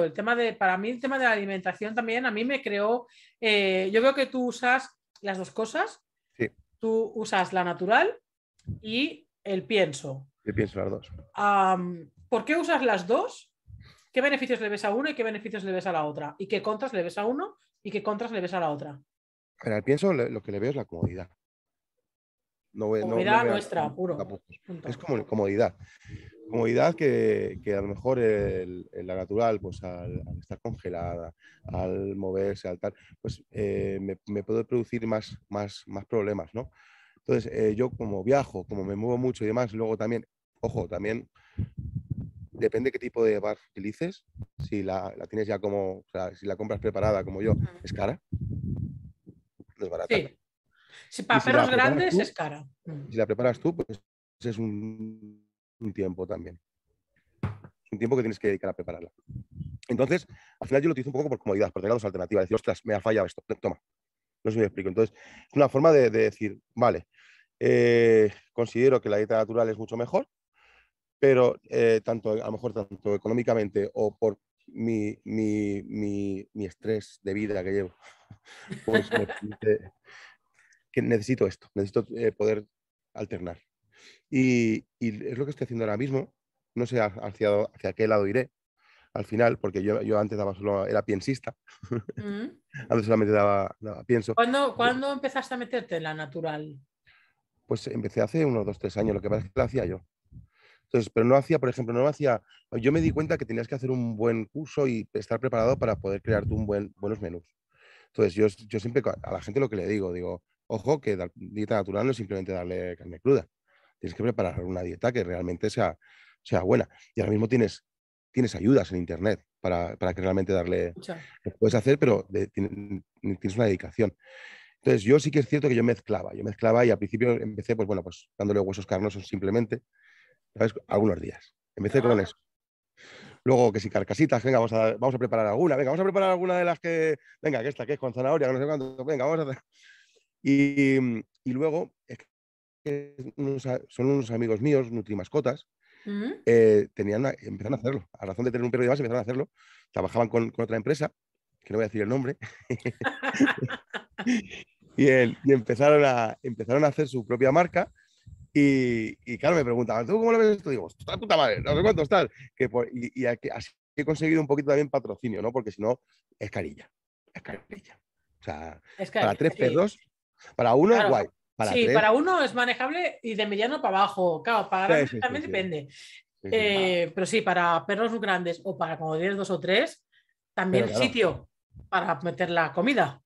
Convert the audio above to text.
el tema de, para mí el tema de la alimentación también, a mí me creó, eh, yo veo que tú usas las dos cosas, sí. tú usas la natural y el pienso. pienso las dos. ¿Por qué usas las dos? ¿Qué beneficios le ves a uno y qué beneficios le ves a la otra? ¿Y qué contras le ves a uno y qué contras le ves a la otra? el pienso lo que le veo es la comodidad. comodidad nuestra, puro. Es como comodidad comodidad que, a lo mejor el, la natural, pues al, estar congelada, al moverse, al tal, pues eh, me, puede producir más, más, más problemas, ¿no? Entonces, eh, yo como viajo, como me muevo mucho y demás, luego también, ojo, también depende qué tipo de bar utilices, si la, tienes ya como, si la compras preparada como yo, es cara, no es barato Sí, si para perros grandes es cara. Si la preparas tú, pues es un un tiempo también. un tiempo que tienes que dedicar a prepararla. Entonces, al final yo lo utilizo un poco por comodidad, por tener dos alternativas. Decir, ostras, me ha fallado esto, toma. No sé me explico. Entonces, es una forma de, decir, vale, eh, considero que la dieta natural es mucho mejor, pero eh, tanto, a lo mejor tanto económicamente o por mi, mi, mi, mi, estrés de vida que llevo, pues que necesito esto, necesito eh, poder alternar. Y, es lo que estoy haciendo ahora mismo. No sé hacia, hacia qué lado iré al final, porque yo, yo antes daba solo, era piensista. Mm. antes solamente daba, pienso. ¿Cuándo, empezaste a meterte en la natural? Pues empecé hace unos dos, tres años, lo que pasa es que lo hacía yo. Entonces, pero no hacía, por ejemplo, no hacía. Yo me di cuenta que tenías que hacer un buen curso y estar preparado para poder crear tú un buen, buenos menús. Entonces, yo, yo siempre a la gente lo que le digo, digo, ojo, que dieta natural no es simplemente darle carne cruda. Tienes que preparar una dieta que realmente sea, sea buena. Y ahora mismo tienes, tienes ayudas en Internet para, que realmente darle... puedes hacer, pero tienes, una dedicación. Entonces, yo sí que es cierto que yo mezclaba, yo mezclaba y al principio empecé, pues bueno, pues dándole huesos carnosos simplemente, ¿sabes? Algunos días. Empecé con ah. eso. Luego, que si carcasitas, venga, vamos a, preparar alguna, venga, vamos a preparar alguna de las que, venga, que esta que es con zanahoria, que no sé cuánto, venga, vamos a hacer. Y, luego, son unos amigos míos, Nutrimascotas, ¿Mm? eh, tenían empezaron a hacerlo. A razón de tener un perro de base, empezaron a hacerlo. Trabajaban con, otra empresa, que no voy a decir el nombre. y, empezaron, a, empezaron a hacer su propia marca. Y, claro, me preguntaban, ¿tú cómo lo ves esto? Digo, pues, está puta madre, no sé cuánto y, así he conseguido un poquito también patrocinio, ¿no? Porque si no, es carilla. Es carilla. O sea, para tres perros, para uno es guay, sí, para uno es manejable y de mediano para abajo. Claro, para grandes también depende. Eh, pero sí, para perros grandes o para como tienes dos o tres, también sitio para meter la comida.